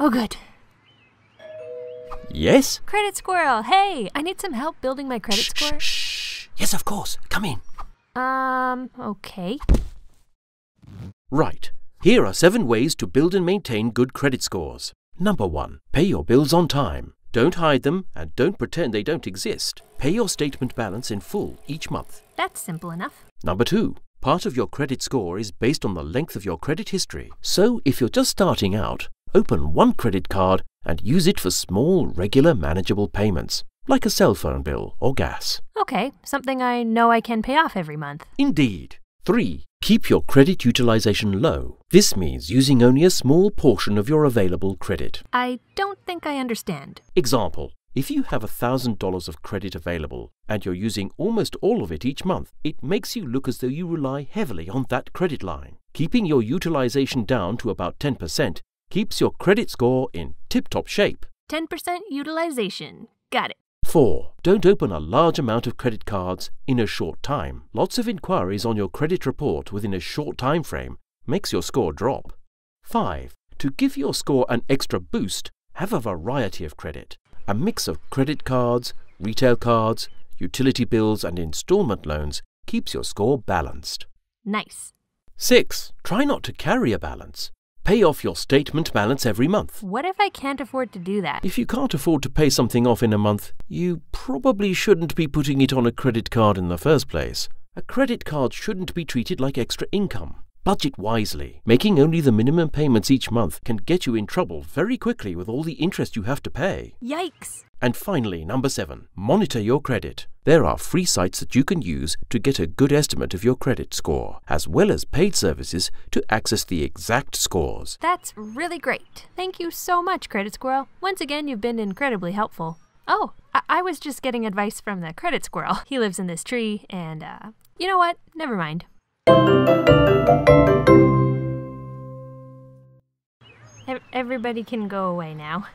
Oh, good. Yes? Credit Squirrel, hey! I need some help building my credit shh, score. Shh, shh. Yes, of course. Come in. Um, okay. Right. Here are seven ways to build and maintain good credit scores. Number one, pay your bills on time. Don't hide them and don't pretend they don't exist. Pay your statement balance in full each month. That's simple enough. Number two, part of your credit score is based on the length of your credit history. So if you're just starting out, open one credit card and use it for small, regular, manageable payments, like a cell phone bill or gas. Okay, something I know I can pay off every month. Indeed. 3. Keep your credit utilization low. This means using only a small portion of your available credit. I don't think I understand. Example. If you have $1,000 of credit available and you're using almost all of it each month, it makes you look as though you rely heavily on that credit line. Keeping your utilization down to about 10% keeps your credit score in tip top shape. 10% utilization. Got it. 4. Don't open a large amount of credit cards in a short time. Lots of inquiries on your credit report within a short time frame makes your score drop. 5. To give your score an extra boost, have a variety of credit. A mix of credit cards, retail cards, utility bills and installment loans keeps your score balanced. Nice. 6. Try not to carry a balance. Pay off your statement balance every month. What if I can't afford to do that? If you can't afford to pay something off in a month, you probably shouldn't be putting it on a credit card in the first place. A credit card shouldn't be treated like extra income. Budget wisely. Making only the minimum payments each month can get you in trouble very quickly with all the interest you have to pay. Yikes! And finally, number seven, monitor your credit. There are free sites that you can use to get a good estimate of your credit score, as well as paid services to access the exact scores. That's really great. Thank you so much, Credit Squirrel. Once again, you've been incredibly helpful. Oh, I, I was just getting advice from the Credit Squirrel. He lives in this tree, and uh, you know what? Never mind. Everybody can go away now.